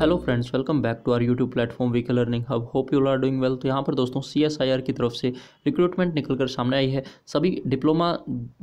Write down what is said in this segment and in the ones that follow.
hello friends welcome back to our YouTube platform वीकल learning hub hope you are doing well तो यहाँ पर दोस्तों सी एस आई आर की तरफ से रिक्रूटमेंट निकलकर सामने आई है सभी डिप्लोमा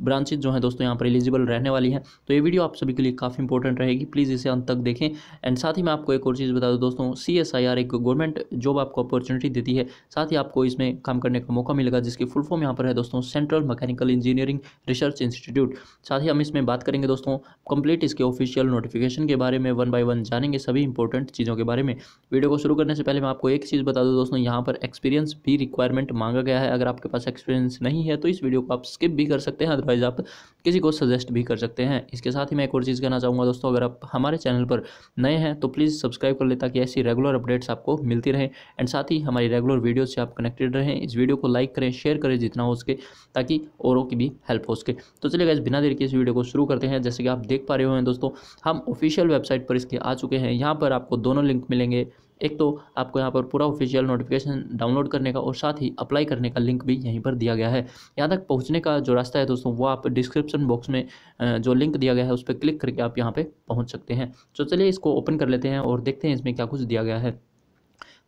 ब्रांचेज जो हैं दोस्तों यहाँ पर एलिजिबल रहने वाली हैं तो ये वीडियो आप सभी के लिए काफ़ी इंपॉर्टेंट रहेगी प्लीज़ इसे अंत तक देखें एंड साथ ही मैं आपको एक और चीज़ बता दूँ दोस्तों सी एस आई आर एक गवर्नमेंट जॉब आपको अपॉर्चुनिटी देती है साथ ही आपको इसमें काम करने का मौका मिलेगा जिसकी फुल फॉर्म यहाँ पर है दोस्तों central mechanical engineering research institute साथ ही हम इसमें बात करेंगे दोस्तों कंप्लीट इसके ऑफिशियल नोटिफिकेशन के बारे में वन बाई वन जानेंगे सभी इंपॉर्टेंट रिक्वायरमेंट चीज़ों के बारे में वीडियो को शुरू करने से पहले मैं आपको एक चीज़ बता दूँ दोस्तों यहाँ पर एक्सपीरियंस भी रिक्वायरमेंट मांगा गया है अगर आपके पास एक्सपीरियंस नहीं है तो इस वीडियो को आप स्किप भी कर सकते हैं अदरवाइज़ आप किसी को सजेस्ट भी कर सकते हैं इसके साथ ही मैं एक और चीज़ कहना चाहूँगा दोस्तों अगर आप हमारे चैनल पर नए हैं तो प्लीज़ सब्सक्राइब कर ले ताकि ऐसी रेगुलर अपडेट्स आपको मिलती रहें एंड साथ ही हमारी रेगुलर वीडियो से आप कनेक्टेड रहें इस वीडियो को लाइक करें शेयर करें जितना हो सके ताकि औरों की भी हेल्प हो सके तो चलिए गैस बिना देर के इस वीडियो को शुरू करते हैं जैसे कि आप देख पा रहे हो दोस्तों हम ऑफिशियल वेबसाइट पर इसके आ चुके हैं यहाँ पर आपको दोनों लिंक मिलेंगे एक तो आपको यहाँ पर पूरा ऑफिशियल नोटिफिकेशन डाउनलोड करने का और साथ ही अप्लाई करने का लिंक भी यहीं पर दिया गया है यहाँ तक पहुँचने का जो रास्ता है दोस्तों वो आप डिस्क्रिप्शन बॉक्स में जो लिंक दिया गया है उस पर क्लिक करके आप यहाँ पर पहुँच सकते हैं तो चलिए इसको ओपन कर लेते हैं और देखते हैं इसमें क्या कुछ दिया गया है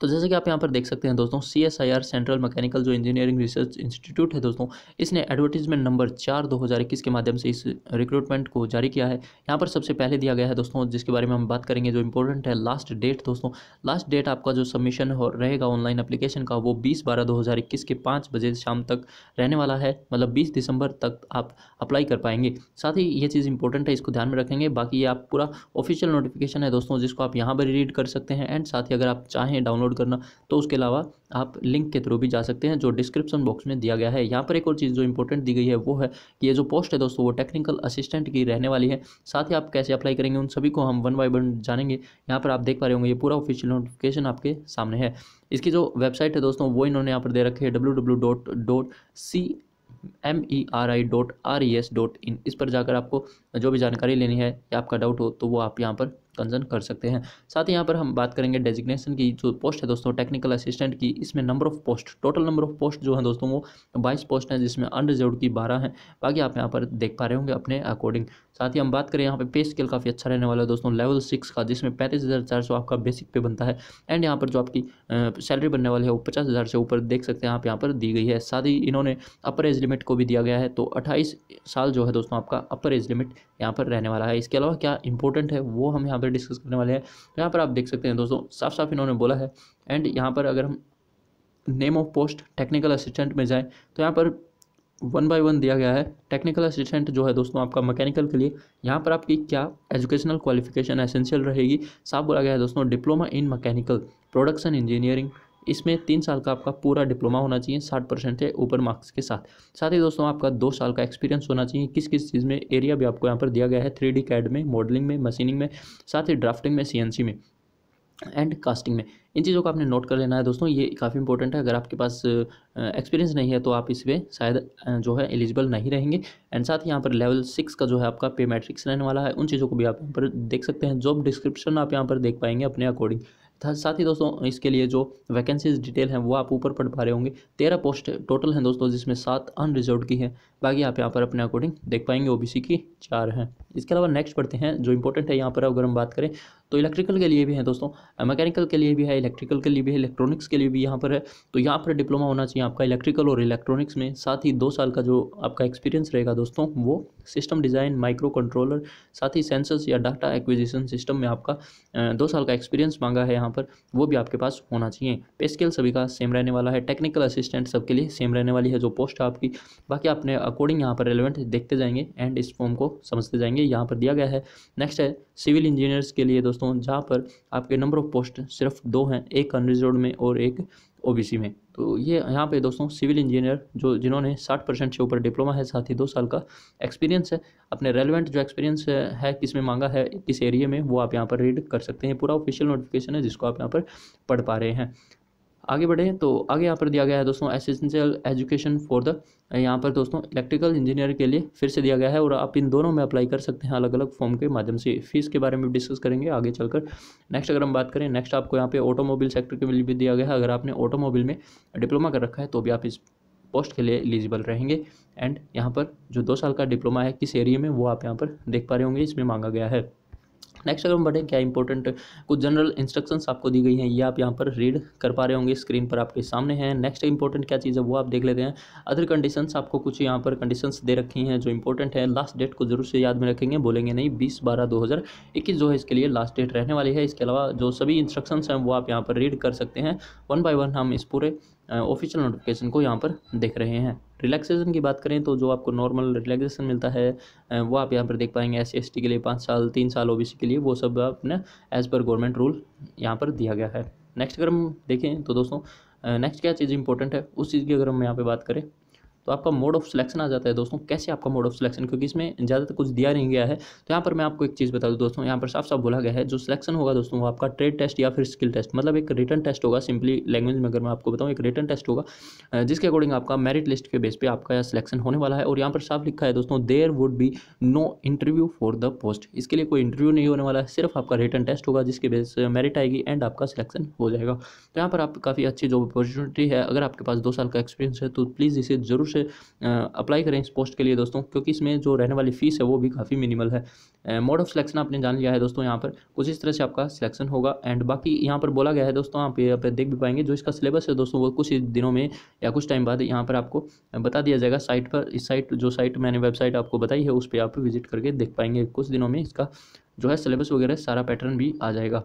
तो जैसे कि आप यहाँ पर देख सकते हैं दोस्तों C S I R central mechanical जो इंजीनियरिंग रिसर्च इंस्टीट्यूट है दोस्तों इसने एडवर्टीजमेंट नंबर चार दो हज़ार इक्कीस के माध्यम से इस रिक्रूटमेंट को जारी किया है यहाँ पर सबसे पहले दिया गया है दोस्तों जिसके बारे में हम बात करेंगे जो इंपॉर्टेंट है लास्ट डेट दोस्तों लास्ट डेट आपका जो सबमिशन हो रहेगा ऑनलाइन अप्लीकेशन का वो बीस बारह दो हज़ार इक्कीस के पाँच बजे शाम तक रहने वाला है मतलब बीस दिसंबर तक आप अप्लाई कर पाएंगे साथ ही ये चीज़ इंपॉर्टेंट है इसको ध्यान में रखेंगे बाकी ये आप पूरा ऑफिशियल नोटिफिकेशन है दोस्तों जिसको आप यहाँ पर रीड कर सकते हैं एंड साथ ही अगर आप चाहें डाउनलोड डाउनलोड करना तो उसके अलावा आप लिंक के थ्रू भी जा सकते हैं जो डिस्क्रिप्शन बॉक्स में दिया गया है यहाँ पर एक और चीज़ जो इंपॉर्टेंट दी गई है वो है कि ये जो पोस्ट है दोस्तों वो टेक्निकल असिस्टेंट की रहने वाली है साथ ही आप कैसे अप्लाई करेंगे उन सभी को हम वन बाई वन जानेंगे यहाँ पर आप देख पा रहे होंगे ये पूरा ऑफिशियल नोटिफिकेशन आपके सामने है इसकी जो वेबसाइट है दोस्तों वो इन्होंने यहाँ पर दे रखी है W W dot dot C M E R I dot R E S dot in इस पर जाकर आपको जो भी जानकारी लेनी है या आपका डाउट हो तो वो आप यहाँ पर कंजर्न कर सकते हैं साथ ही यहाँ पर हम बात करेंगे डेजिग्नेशन की जो पोस्ट है दोस्तों टेक्निकल असिस्टेंट की इसमें number of post total number of post जो है दोस्तों वो बाईस पोस्ट हैं जिसमें अनरिजर्व की बारह हैं बाकी आप यहाँ पर देख पा रहे होंगे अपने अकॉर्डिंग साथ ही हम बात करें यहाँ पे पे स्केल काफ़ी अच्छा रहने वाला है दोस्तों लेवल सिक्स का जिसमें पैंतीस हज़ार चार सौ आपका बेसिक पे बनता है एंड यहाँ पर जो आपकी सैलरी बनने वाली है वो पचास हज़ार से ऊपर देख सकते हैं आप यहाँ पर दी गई है साथ ही इन्होंने अपर एज लिमिट को भी दिया गया है तो अट्ठाईस साल जो है दोस्तों आपका अपर एज लिमिट यहाँ पर रहने वाला है इसके अलावा क्या इंपॉर्टेंट है वो हम यहाँ पर पर डिस्कस करने वाले हैं तो यहाँ पर आप देख सकते हैं दोस्तों साफ साफ इन्होंने बोला है एंड यहाँ पर अगर हम name of post technical assistant में जाएँ तो यहाँ पर वन बाय वन दिया गया है टेक्निकल असिस्टेंट जो है दोस्तों आपका मैकेनिकल के लिए यहाँ पर आपकी क्या एजुकेशनल क्वालिफिकेशन एसेंशियल रहेगी साफ बोला गया है दोस्तों diploma in mechanical production engineering इसमें तीन साल का आपका पूरा डिप्लोमा होना चाहिए साठ परसेंट से ऊपर मार्क्स के साथ साथ ही दोस्तों आपका दो साल का एक्सपीरियंस होना चाहिए किस किस चीज़ में एरिया भी आपको यहाँ पर दिया गया है थ्री डी कैड में मॉडलिंग में मशीनिंग में साथ ही ड्राफ्टिंग में सी में एंड कास्टिंग में इन चीज़ों को आपने नोट कर लेना है दोस्तों ये काफ़ी इंपॉर्टेंट है अगर आपके पास एक्सपीरियंस नहीं है तो आप इस पर शायद जो है एलिजिबल नहीं रहेंगे एंड साथ ही यहाँ पर लेवल सिक्स का जो है आपका पे मैट्रिक्स रहने वाला है उन चीज़ों को भी आप यहाँ पर देख सकते हैं जॉब डिस्क्रिप्शन आप यहाँ पर देख पाएंगे अपने अकॉर्डिंग साथ ही दोस्तों इसके लिए जो वैकेंसीज डिटेल हैं वो आप ऊपर पढ़ पा रहे होंगे तेरह पोस्ट टोटल हैं दोस्तों जिसमें सात अनरिजर्व की हैं बाकी आप यहाँ पर अपने अकॉर्डिंग देख पाएंगे ओबीसी की चार हैं इसके अलावा नेक्स्ट पढ़ते हैं जो इंपॉर्टेंट है यहाँ पर अगर हम बात करें तो इलेक्ट्रिकल के लिए भी है दोस्तों मैकेनिकल के लिए भी है इलेक्ट्रिकल के लिए भी है इलेक्ट्रॉनिक्स के लिए भी यहाँ पर है तो यहाँ पर डिप्लोमा होना चाहिए आपका इलेक्ट्रिकल और इलेक्ट्रॉनिक्स में साथ ही दो साल का जो आपका एक्सपीरियंस रहेगा दोस्तों वो सिस्टम डिज़ाइन माइक्रो कंट्रोलर साथ ही सेंसर्स या डाटा एक्विजिशन सिस्टम में आपका दो साल का एक्सपीरियंस मांगा है यहाँ पर वो भी आपके पास होना चाहिए पे स्केल सभी का सेम रहने वाला है टेक्निकल असिस्टेंट सबके लिए सेम रहने वाली है जो पोस्ट है आपकी बाकी आपने अकॉर्डिंग यहाँ पर रेलिवेंट देखते जाएंगे एंड इस फॉर्म को समझते जाएंगे यहाँ पर दिया गया है नेक्स्ट है सिविल इंजीनियर्स के लिए दोस्तों दोस्तों जहाँ पर आपके नंबर ऑफ पोस्ट सिर्फ दो हैं एक अनरिजर्व में और एक ओ में तो ये यहाँ पे दोस्तों सिविल इंजीनियर जो जिन्होंने 60 परसेंट से ऊपर डिप्लोमा है साथ ही दो साल का एक्सपीरियंस है अपने रेलिवेंट जो एक्सपीरियंस है किस में मांगा है किस एरिया में वो आप यहाँ पर रीड कर सकते हैं पूरा ऑफिशियल नोटिफिकेशन है जिसको आप यहाँ पर पढ़ पा रहे हैं आगे बढ़े तो आगे यहाँ पर दिया गया है दोस्तों एसेंशियल एजुकेशन फॉर द यहाँ पर दोस्तों इलेक्ट्रिकल इंजीनियर के लिए फिर से दिया गया है और आप इन दोनों में अप्लाई कर सकते हैं अलग अलग फॉर्म के माध्यम से फीस के बारे में डिस्कस करेंगे आगे चलकर नेक्स्ट अगर हम बात करें नेक्स्ट आपको यहाँ पे ऑटोमोबाइल सेक्टर के लिए भी दिया गया है अगर आपने ऑटोमोबाइल में डिप्लोमा कर रखा है तो भी आप इस पोस्ट के लिए एलिजिबल रहेंगे एंड यहाँ पर जो दो साल का डिप्लोमा है किस एरिए में वो आप यहाँ पर देख पा रहे होंगे इसमें मांगा गया है नेक्स्ट अगर हम बढ़ें क्या इंपॉर्टेंट कुछ जनरल इंस्ट्रक्शंस आपको दी गई हैं ये आप यहाँ पर रीड कर पा रहे होंगे स्क्रीन पर आपके सामने हैं नेक्स्ट इंपॉर्टेंट क्या चीज़ है वो आप देख लेते हैं अदर कंडीशंस आपको कुछ यहाँ पर कंडीशंस दे रखी हैं जो इंपॉर्टेंट है लास्ट डेट को जरूर से याद में रखेंगे बोलेंगे नहीं बीस बारह दो हज़ार इक्कीस जो है इसके लिए लास्ट डेट रहने वाली है इसके अलावा जो सभी इंस्ट्रक्शन हैं वो आप यहाँ पर रीड कर सकते हैं वन बाई वन हम इस पूरे ऑफिशियल नोटिफिकेशन को यहाँ पर देख रहे हैं रिलैक्सेशन की बात करें तो जो आपको नॉर्मल रिलैक्सेशन मिलता है वो आप यहाँ पर देख पाएंगे एस सी के लिए पाँच साल तीन साल ओ के लिए वो सब आपने एज़ पर गवर्नमेंट रूल यहाँ पर दिया गया है नेक्स्ट अगर हम देखें तो दोस्तों नेक्स्ट क्या चीज़ इंपॉर्टेंट है उस चीज़ की अगर हम यहाँ पर बात करें तो आपका मोड ऑफ सिलेक्शन आ जाता है दोस्तों कैसे आपका मोड ऑफ सिलेक्शन क्योंकि इसमें ज़्यादातर कुछ दिया नहीं गया है तो यहाँ पर मैं आपको एक चीज़ बता दूँ दोस्तों यहाँ पर साफ साफ बोला गया है जो सिलेक्शन होगा दोस्तों वो आपका ट्रेड टेस्ट या फिर स्किल टेस्ट मतलब एक रिटर्न टेस्ट होगा सिंपली लैंग्वेज में अगर मैं आपको बताऊँ एक रिटर्न टेस्ट होगा जिसके अकॉर्डिंग आपका मेरिट लिस्ट के बेस पर आपका यह सिलेक्शन होने वाला है और यहाँ पर साफ लिखा है दोस्तों there would be no interview for the post इसके लिए कोई इंटरव्यू नहीं होने वाला है सिर्फ आपका रिटर्न टेस्ट होगा जिसके बेस मेरिट आएगी एंड आपका सिलेक्शन हो जाएगा तो यहाँ पर आप काफ़ी अच्छी जो अपॉर्चुनिटी है अगर आपके पास दो साल का एक्सपीरियंस है तो प्लीज़ इसे जरूर से अप्लाई करें इस पोस्ट के लिए दोस्तों क्योंकि इसमें जो रहने वाली फ़ीस है वो भी काफ़ी मिनिमल है मोड ऑफ सिलेक्शन आपने जान लिया है दोस्तों यहाँ पर कुछ इस तरह से आपका सिलेक्शन होगा एंड बाकी यहाँ पर बोला गया है दोस्तों आप यहाँ पर देख भी पाएंगे जो इसका सिलेबस है दोस्तों वो कुछ दिनों में या कुछ टाइम बाद यहाँ पर आपको बता दिया जाएगा साइट पर इस साइट जो साइट मैंने वेबसाइट आपको बताई है उस पर आप विजिट करके देख पाएंगे कुछ दिनों में इसका जो है सिलेबस वगैरह सारा पैटर्न भी आ जाएगा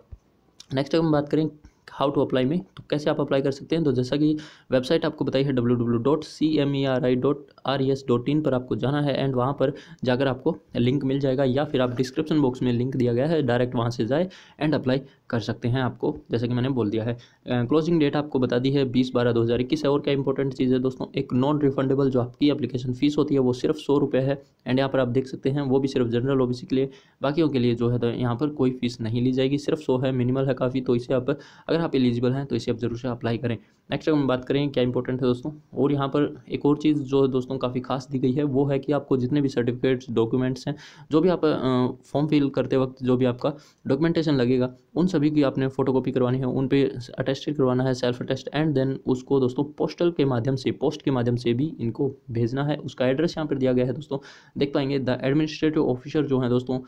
नेक्स्ट हम बात करें हाउ टू अप्लाई में तो कैसे आप अप्लाई कर सकते हैं तो जैसा कि वेबसाइट आपको बताई है W W dot C M E R I dot R S dot in पर आपको जाना है एंड वहाँ पर जाकर आपको लिंक मिल जाएगा या फिर आप डिस्क्रिप्शन बॉक्स में लिंक दिया गया है डायरेक्ट वहाँ से जाए एंड अप्लाई कर सकते हैं आपको जैसा कि मैंने बोल दिया है क्लोजिंग डेट आपको बता दी है बीस बारह दो हज़ार इक्कीस है और क्या इंपॉर्टेंट चीज़ है दोस्तों एक नॉन रिफंडेबल जो आपकी एप्लीकेशन फीस होती है वो सिर्फ सौ रुपये है एंड यहाँ पर आप देख सकते हैं वो भी सिर्फ जनरल ओबीसी के लिए बाकियों के लिए जो है तो यहाँ पर कोई फीस नहीं ली जाएगी सिर्फ सौ है मिनिमल है काफ़ी तो इसे आप अगर आप एलिजिबल हैं तो इसे आप ज़रूर से अप्लाई करें नेक्स्ट अगर हम बात करें क्या इंपॉर्टेंट है दोस्तों और यहाँ पर एक और चीज़ जो दोस्तों काफ़ी खास दी गई है वो है कि आपको जितने भी सर्टिफिकेट्स डॉक्यूमेंट्स हैं जो भी आप फॉर्म फिल करते वक्त जो भी आपका डॉक्यूमेंटेशन लगेगा उन सभी की आपने कॉपी करवानी है उन पर अटेस्टेड करवाना है सेल्फ अटेस्ट एंड देन उसको दोस्तों पोस्टल के माध्यम से पोस्ट के माध्यम से भी इनको भेजना है उसका एड्रेस यहाँ पर दिया गया है दोस्तों देख पाएंगे द एडमिनिस्ट्रेटिव ऑफिसर जो है दोस्तों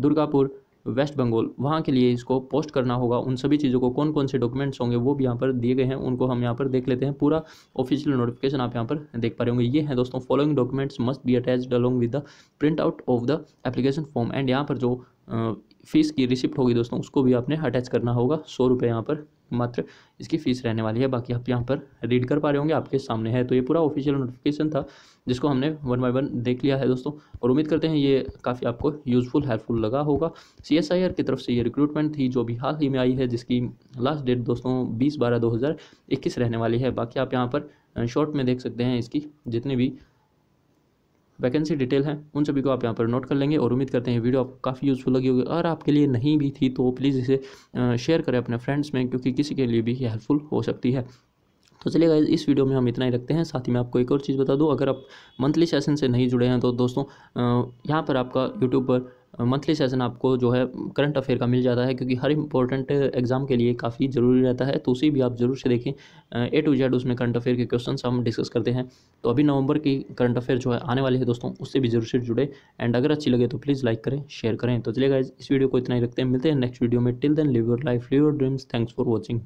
दुर्गापुर वेस्ट बंगाल वहाँ के लिए इसको पोस्ट करना होगा उन सभी चीज़ों को कौन कौन से डॉक्यूमेंट्स होंगे वो भी यहाँ पर दिए गए हैं उनको हम यहाँ पर देख लेते हैं पूरा ऑफिशियल नोटिफिकेशन आप यहाँ पर देख पा रहे होंगे ये है दोस्तों following documents must be attached along with the print out of the application form and यहाँ पर जो फ़ीस की रिसिप्ट होगी दोस्तों उसको भी आपने अटैच करना होगा सौ रुपये यहाँ पर मात्र इसकी फ़ीस रहने वाली है बाकी आप यहाँ पर रीड कर पा रहे होंगे आपके सामने है तो ये पूरा ऑफिशियल नोटिफिकेशन था जिसको हमने वन बाई वन देख लिया है दोस्तों और उम्मीद करते हैं ये काफ़ी आपको यूज़फुल हेल्पफुल लगा होगा सी एस आई आर की तरफ से ये रिक्रूटमेंट थी जो भी हाल ही में आई है जिसकी लास्ट डेट दोस्तों बीस बारह दो हज़ार इक्कीस रहने वाली है बाकी आप यहाँ पर शॉर्ट में देख सकते हैं इसकी जितनी भी वैकेंसी डिटेल है उन सभी को आप यहाँ पर नोट कर लेंगे और उम्मीद करते हैं वीडियो आपको काफ़ी यूज़फुल लगी होगी अगर आपके लिए नहीं भी थी तो प्लीज़ इसे शेयर करें अपने फ्रेंड्स में क्योंकि किसी के लिए भी हेल्पफुल हो सकती है तो चलिए गाइज इस वीडियो में हम इतना ही रखते हैं साथ ही मैं आपको एक और चीज़ बता दूँ अगर आप मंथली सेशन से नहीं जुड़े हैं तो दोस्तों यहाँ पर आपका यूट्यूब पर मंथली सेशन आपको जो है करंट अफेयर का मिल जाता है क्योंकि हर इंपॉर्टेंट एग्जाम के लिए काफ़ी ज़रूरी रहता है तो उसी भी आप ज़रूर से देखें ए टू जेड उसमें करंट अफेयर के क्वेश्चन हम डिस्कस करते हैं तो अभी नवंबर की करंट अफेयर जो है आने वाली है दोस्तों उससे भी जरूर से जुड़े एंड अगर अच्छी लगे तो प्लीज़ लाइक करें शेयर करें तो चलेगा इस वीडियो को इतना ही रखते हैं मिलते हैं नेक्स्ट वीडियो में till then live your life live your dreams thanks for watching